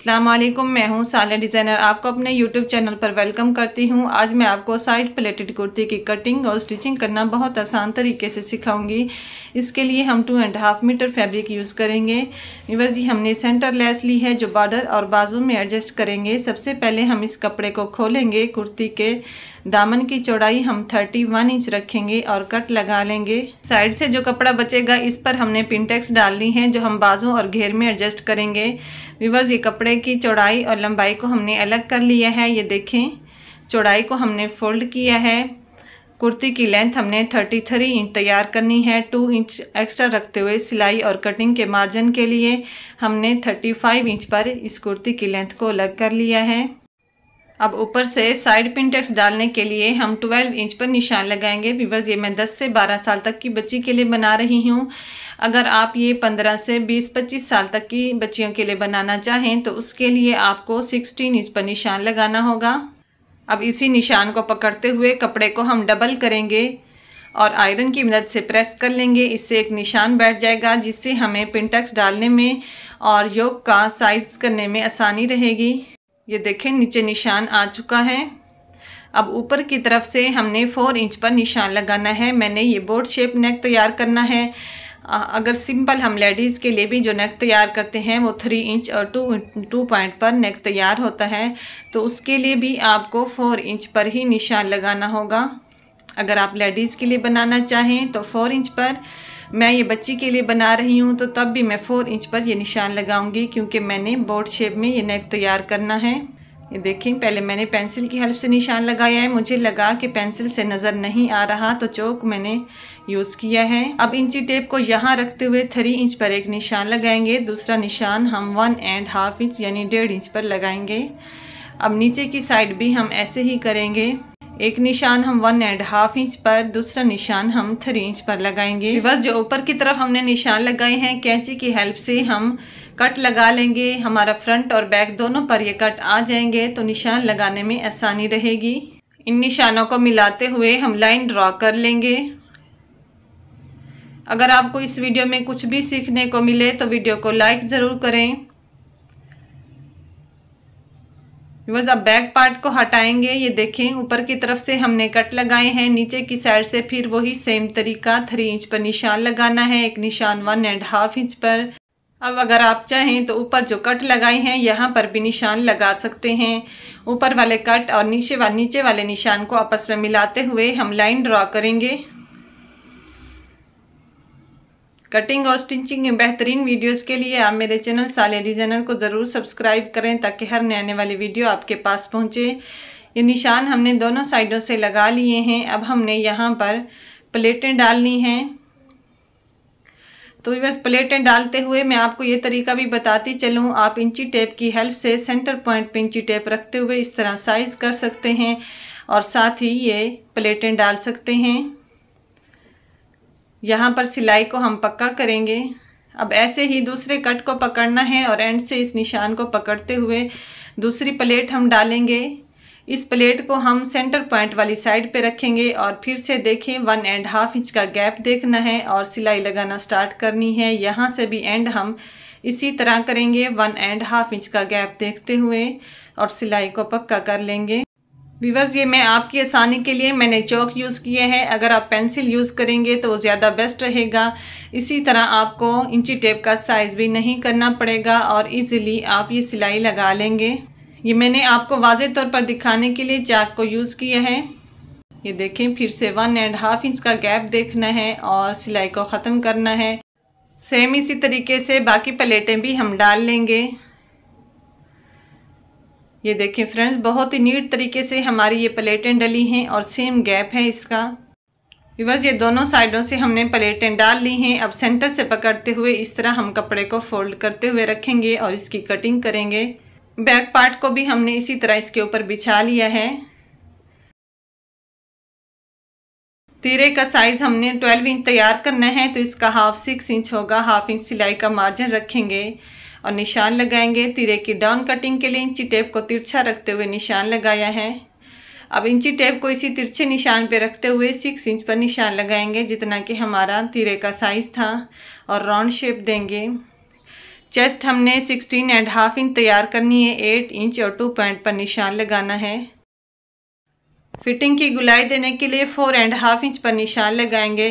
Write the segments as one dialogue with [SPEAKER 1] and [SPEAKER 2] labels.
[SPEAKER 1] असलम मैं हूं साले डिज़ाइनर आपको अपने यूट्यूब चैनल पर वेलकम करती हूं आज मैं आपको साइड प्लेटेड कुर्ती की कटिंग और स्टिचिंग करना बहुत आसान तरीके से सिखाऊंगी इसके लिए हम two and half metre fabric use करेंगे विवर्स ये हमने सेंटर लेस ली है जो बॉर्डर और बाजू में एडजस्ट करेंगे सबसे पहले हम इस कपड़े को खोलेंगे कुर्ती के दामन की चौड़ाई हम थर्टी वन इंच रखेंगे और कट लगा लेंगे साइड से जो कपड़ा बचेगा इस पर हमने पिनटेक्स डालनी है जो हम बाजू और घेर में एडजस्ट करेंगे व्यूवर्स ये कपड़े कपड़े की चौड़ाई और लंबाई को हमने अलग कर लिया है ये देखें चौड़ाई को हमने फोल्ड किया है कुर्ती की लेंथ हमने थर्टी थ्री इंच तैयार करनी है टू इंच एक्स्ट्रा रखते हुए सिलाई और कटिंग के मार्जिन के लिए हमने थर्टी फाइव इंच पर इस कुर्ती की लेंथ को अलग कर लिया है अब ऊपर से साइड पिन डालने के लिए हम 12 इंच पर निशान लगाएंगे व्यूवर्स ये मैं 10 से 12 साल तक की बच्ची के लिए बना रही हूँ अगर आप ये 15 से 20-25 साल तक की बच्चियों के लिए बनाना चाहें तो उसके लिए आपको 16 इंच पर निशान लगाना होगा अब इसी निशान को पकड़ते हुए कपड़े को हम डबल करेंगे और आयरन की मदद से प्रेस कर लेंगे इससे एक निशान बैठ जाएगा जिससे हमें पिनटक्स डालने में और योग का साइज करने में आसानी रहेगी ये देखें नीचे निशान आ चुका है अब ऊपर की तरफ से हमने फ़ोर इंच पर निशान लगाना है मैंने ये बोर्ड शेप नेक तैयार करना है अगर सिंपल हम लेडीज़ के लिए भी जो नेक तैयार करते हैं वो थ्री इंच और टू टू पॉइंट पर नेक तैयार होता है तो उसके लिए भी आपको फ़ोर इंच पर ही निशान लगाना होगा अगर आप लेडीज़ के लिए बनाना चाहें तो फ़ोर इंच पर मैं ये बच्ची के लिए बना रही हूँ तो तब भी मैं फ़ोर इंच पर ये निशान लगाऊंगी क्योंकि मैंने बोर्ड शेप में ये नेक तैयार करना है ये देखें पहले मैंने पेंसिल की हेल्प से निशान लगाया है मुझे लगा कि पेंसिल से नज़र नहीं आ रहा तो चौक मैंने यूज़ किया है अब इंची टेप को यहाँ रखते हुए थ्री इंच पर एक निशान लगाएंगे दूसरा निशान हम वन एंड हाफ इंच यानी डेढ़ इंच पर लगाएंगे अब नीचे की साइड भी हम ऐसे ही करेंगे एक निशान हम वन एंड हाफ इंच पर दूसरा निशान हम थ्री इंच पर लगाएंगे बस जो ऊपर की तरफ हमने निशान लगाए हैं कैंची की हेल्प से हम कट लगा लेंगे हमारा फ्रंट और बैक दोनों पर ये कट आ जाएंगे तो निशान लगाने में आसानी रहेगी इन निशानों को मिलाते हुए हम लाइन ड्रॉ कर लेंगे अगर आपको इस वीडियो में कुछ भी सीखने को मिले तो वीडियो को लाइक ज़रूर करें बिकॉज अब बैक पार्ट को हटाएंगे ये देखें ऊपर की तरफ से हमने कट लगाए हैं नीचे की साइड से फिर वही सेम तरीका थ्री इंच पर निशान लगाना है एक निशान वन एंड हाफ इंच पर अब अगर आप चाहें तो ऊपर जो कट लगाए हैं यहाँ पर भी निशान लगा सकते हैं ऊपर वाले कट और नीचे वाले नीचे वाले निशान को आपस में मिलाते हुए हम लाइन ड्रॉ करेंगे कटिंग और स्टिचिंग के बेहतरीन वीडियोस के लिए आप मेरे चैनल साले डिज़ाइनर को ज़रूर सब्सक्राइब करें ताकि हर नए आने वाली वीडियो आपके पास पहुँचे ये निशान हमने दोनों साइडों से लगा लिए हैं अब हमने यहाँ पर प्लेटें डालनी हैं तो बस प्लेटें डालते हुए मैं आपको ये तरीका भी बताती चलूँ आप इंची टेप की हेल्प से सेंटर पॉइंट पे इंची टेप रखते हुए इस तरह साइज़ कर सकते हैं और साथ ही ये प्लेटें डाल सकते हैं यहाँ पर सिलाई को हम पक्का करेंगे अब ऐसे ही दूसरे कट को पकड़ना है और एंड से इस निशान को पकड़ते हुए दूसरी प्लेट हम डालेंगे इस प्लेट को हम सेंटर पॉइंट वाली साइड पे रखेंगे और फिर से देखें वन एंड हाफ इंच का गैप देखना है और सिलाई लगाना स्टार्ट करनी है यहाँ से भी एंड हम इसी तरह करेंगे वन एंड हाफ इंच का गैप देखते हुए और सिलाई को पक्का कर लेंगे वीवर्स ये मैं आपकी आसानी के लिए मैंने चौक यूज़ किए हैं अगर आप पेंसिल यूज़ करेंगे तो ज़्यादा बेस्ट रहेगा इसी तरह आपको इंची टेप का साइज़ भी नहीं करना पड़ेगा और इजीली आप ये सिलाई लगा लेंगे ये मैंने आपको वाज तौर पर दिखाने के लिए चाक को यूज़ किया है ये देखें फिर से वन एंड हाफ इंच का गैप देखना है और सिलाई को ख़त्म करना है सेम इसी तरीके से बाकी प्लेटें भी हम डाल लेंगे ये देखें फ्रेंड्स बहुत ही नीट तरीके से हमारी ये प्लेटें डली हैं और सेम गैप है इसका बस ये दोनों साइडों से हमने प्लेटें डाल ली हैं अब सेंटर से पकड़ते हुए इस तरह हम कपड़े को फोल्ड करते हुए रखेंगे और इसकी कटिंग करेंगे बैक पार्ट को भी हमने इसी तरह इसके ऊपर बिछा लिया है तीरे का साइज़ हमने 12 इंच तैयार करना है तो इसका हाफ सिक्स इंच होगा हाफ इंच सिलाई का मार्जिन रखेंगे और निशान लगाएंगे तिरे की डाउन कटिंग के लिए इंची टेप को तिरछा रखते हुए निशान लगाया है अब इंची टेप को इसी तिरछे निशान पर रखते हुए सिक्स इंच पर निशान लगाएंगे जितना कि हमारा तिरे का साइज़ था और राउंड शेप देंगे चेस्ट हमने सिक्सटीन एंड हाफ इंच तैयार करनी है एट इंच और टू पॉइंट पर निशान लगाना है फिटिंग की गुलाई देने के लिए फोर एंड हाफ इंच पर निशान लगाएंगे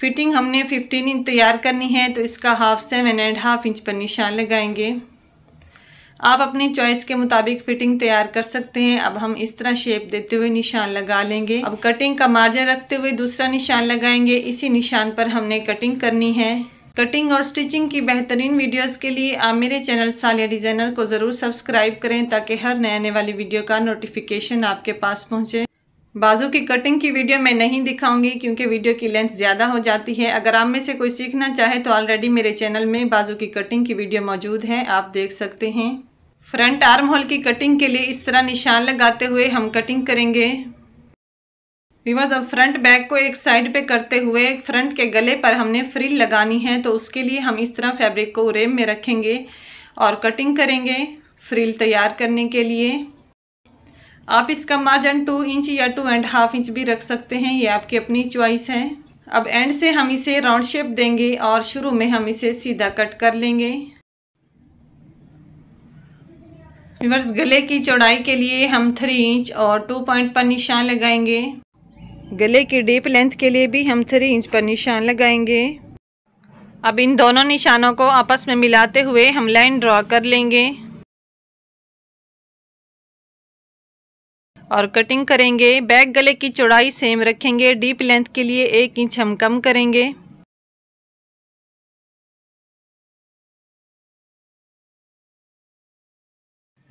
[SPEAKER 1] फिटिंग हमने फिफ्टीन इंच तैयार करनी है तो इसका half seven and half inch पर निशान लगाएंगे आप अपनी चॉइस के मुताबिक फिटिंग तैयार कर सकते हैं अब हम इस तरह शेप देते हुए निशान लगा लेंगे अब कटिंग का मार्जिन रखते हुए दूसरा निशान लगाएंगे इसी निशान पर हमने कटिंग करनी है कटिंग और स्टिचिंग की बेहतरीन वीडियोस के लिए आप मेरे चैनल सालिया डिज़ाइनर को ज़रूर सब्सक्राइब करें ताकि हर नए आने वाली वीडियो का नोटिफिकेशन आपके पास पहुंचे बाजू की कटिंग की वीडियो मैं नहीं दिखाऊंगी क्योंकि वीडियो की लेंथ ज़्यादा हो जाती है अगर आप में से कोई सीखना चाहे तो ऑलरेडी मेरे चैनल में बाजू की कटिंग की वीडियो मौजूद है आप देख सकते हैं फ्रंट आर्म होल की कटिंग के लिए इस तरह निशान लगाते हुए हम कटिंग करेंगे रिवर्स अब फ्रंट बैक को एक साइड पे करते हुए फ्रंट के गले पर हमने फ्रिल लगानी है तो उसके लिए हम इस तरह फैब्रिक को रेम में रखेंगे और कटिंग करेंगे फ्रिल तैयार करने के लिए आप इसका मार्जिन टू इंच या टू एंड हाफ इंच भी रख सकते हैं ये आपकी अपनी चॉइस है अब एंड से हम इसे राउंड शेप देंगे और शुरू में हम इसे सीधा कट कर लेंगे रिवर्स गले की चौड़ाई के लिए हम थ्री इंच और टू पॉइंट पर निशान लगाएंगे गले की डीप लेंथ के लिए भी हम थ्री इंच पर निशान लगाएंगे अब इन दोनों निशानों को आपस में मिलाते हुए हम लाइन ड्रॉ कर लेंगे और कटिंग करेंगे बैक गले की चौड़ाई सेम रखेंगे डीप लेंथ के लिए एक इंच हम कम करेंगे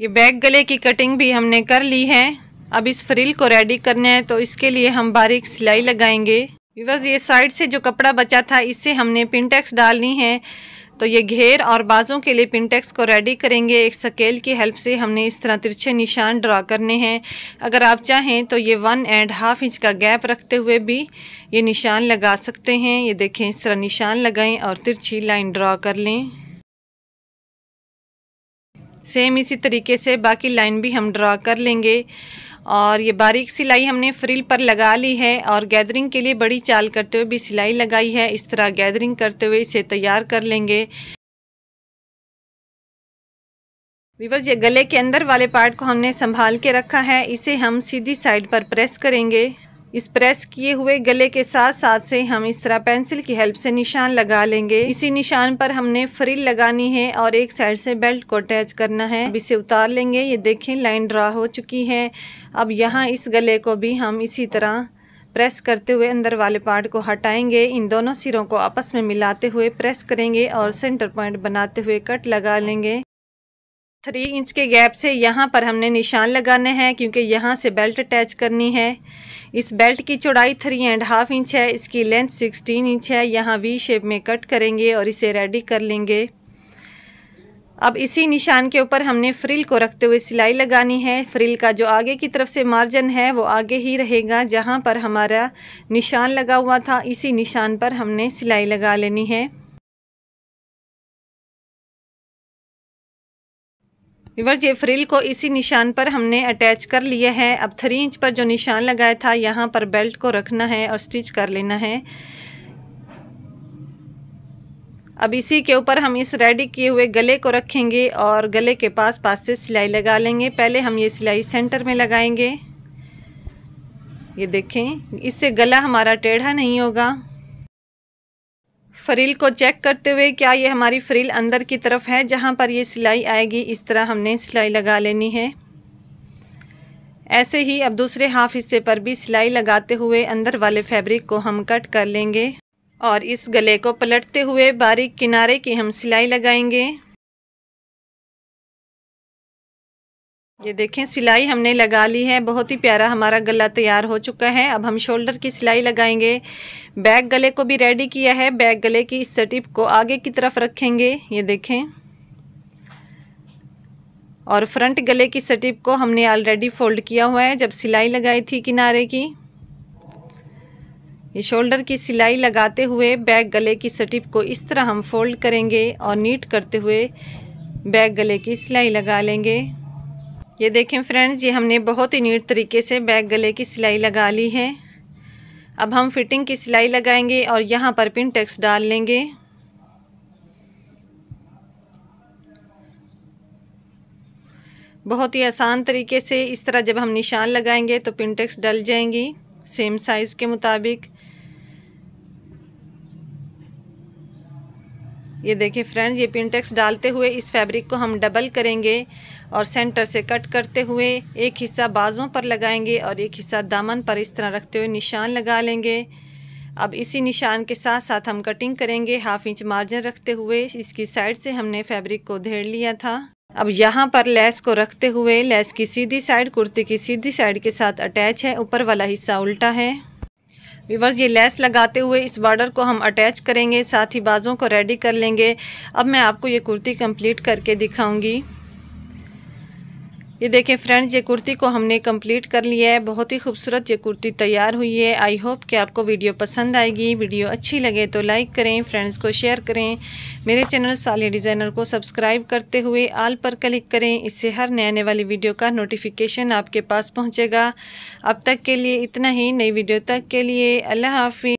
[SPEAKER 1] ये बैक गले की कटिंग भी हमने कर ली है अब इस फ्रिल को रेडी करना है तो इसके लिए हम बारीक सिलाई लगाएंगे बिकॉज ये साइड से जो कपड़ा बचा था इससे हमने पिनटेक्स डालनी है तो ये घेर और बाजों के लिए पिनटेक्स को रेडी करेंगे एक स्केल की हेल्प से हमने इस तरह तिरछे निशान ड्रा करने हैं अगर आप चाहें तो ये वन एंड हाफ इंच का गैप रखते हुए भी ये निशान लगा सकते हैं ये देखें इस तरह निशान लगाएं और तिरछी लाइन ड्रा कर लें सेम इसी तरीके से बाकी लाइन भी हम ड्रा कर लेंगे और ये बारीक सिलाई हमने फ्रिल पर लगा ली है और गैदरिंग के लिए बड़ी चाल करते हुए भी सिलाई लगाई है इस तरह गैदरिंग करते हुए इसे तैयार कर लेंगे विवर्स ये गले के अंदर वाले पार्ट को हमने संभाल के रखा है इसे हम सीधी साइड पर प्रेस करेंगे इस प्रेस किए हुए गले के साथ साथ से हम इस तरह पेंसिल की हेल्प से निशान लगा लेंगे इसी निशान पर हमने फ्रिल लगानी है और एक साइड से बेल्ट को अटैच करना है अब इसे उतार लेंगे ये देखें लाइन ड्रा हो चुकी है अब यहाँ इस गले को भी हम इसी तरह प्रेस करते हुए अंदर वाले पार्ट को हटाएंगे इन दोनों सिरों को आपस में मिलाते हुए प्रेस करेंगे और सेंटर पॉइंट बनाते हुए कट लगा लेंगे थ्री इंच के गैप से यहाँ पर हमने निशान लगाने हैं क्योंकि यहाँ से बेल्ट अटैच करनी है इस बेल्ट की चौड़ाई थ्री एंड हाफ इंच है इसकी लेंथ सिक्सटीन इंच है यहाँ वी शेप में कट करेंगे और इसे रेडी कर लेंगे अब इसी निशान के ऊपर हमने फ्रिल को रखते हुए सिलाई लगानी है फ्रिल का जो आगे की तरफ से मार्जिन है वो आगे ही रहेगा जहाँ पर हमारा निशान लगा हुआ था इसी निशान पर हमने सिलाई लगा लेनी है विवर्स ये फ्रिल को इसी निशान पर हमने अटैच कर लिया है अब थ्री इंच पर जो निशान लगाया था यहाँ पर बेल्ट को रखना है और स्टिच कर लेना है अब इसी के ऊपर हम इस रेडी किए हुए गले को रखेंगे और गले के पास पास से सिलाई लगा लेंगे पहले हम ये सिलाई सेंटर में लगाएंगे ये देखें इससे गला हमारा टेढ़ा नहीं होगा फ्रिल को चेक करते हुए क्या ये हमारी फ्रिल अंदर की तरफ है जहाँ पर ये सिलाई आएगी इस तरह हमने सिलाई लगा लेनी है ऐसे ही अब दूसरे हाफ हिस्से पर भी सिलाई लगाते हुए अंदर वाले फैब्रिक को हम कट कर लेंगे और इस गले को पलटते हुए बारीक किनारे की हम सिलाई लगाएंगे ये देखें सिलाई हमने लगा ली है बहुत ही प्यारा हमारा गला तैयार हो चुका है अब हम शोल्डर की सिलाई लगाएंगे बैक गले को भी रेडी किया है बैक गले की इस स्टिप को आगे की तरफ रखेंगे ये देखें और फ्रंट गले की स्टिप को हमने ऑलरेडी फोल्ड किया हुआ है जब सिलाई लगाई थी किनारे की ये शोल्डर की सिलाई लगाते हुए बैक गले की स्टिप को इस तरह हम फोल्ड करेंगे और नीट करते हुए बैक गले की सिलाई लगा लेंगे ये देखें फ्रेंड्स ये हमने बहुत ही नीट तरीके से बैक गले की सिलाई लगा ली है अब हम फिटिंग की सिलाई लगाएंगे और यहाँ पर पिन टेक्स डाल लेंगे बहुत ही आसान तरीके से इस तरह जब हम निशान लगाएंगे तो पिन टेक्स डल जाएंगी सेम साइज़ के मुताबिक ये देखिए फ्रेंड्स ये पिनटेक्स डालते हुए इस फैब्रिक को हम डबल करेंगे और सेंटर से कट करते हुए एक हिस्सा बाजुओं पर लगाएंगे और एक हिस्सा दामन पर इस तरह रखते हुए निशान लगा लेंगे अब इसी निशान के साथ साथ हम कटिंग करेंगे हाफ इंच मार्जिन रखते हुए इसकी साइड से हमने फैब्रिक को धेर लिया था अब यहाँ पर लेस को रखते हुए लेस की सीधी साइड कुर्ती की सीधी साइड के साथ अटैच है ऊपर वाला हिस्सा उल्टा है विवर्स ये लेस लगाते हुए इस बॉर्डर को हम अटैच करेंगे साथ ही बाजों को रेडी कर लेंगे अब मैं आपको ये कुर्ती कंप्लीट करके दिखाऊंगी ये देखें फ्रेंड्स ये कुर्ती को हमने कंप्लीट कर लिया है बहुत ही खूबसूरत ये कुर्ती तैयार हुई है आई होप कि आपको वीडियो पसंद आएगी वीडियो अच्छी लगे तो लाइक करें फ्रेंड्स को शेयर करें मेरे चैनल साले डिज़ाइनर को सब्सक्राइब करते हुए आल पर क्लिक करें इससे हर नए आने वाली वीडियो का नोटिफिकेशन आपके पास पहुँचेगा अब तक के लिए इतना ही नई वीडियो तक के लिए अल्लाह हाफि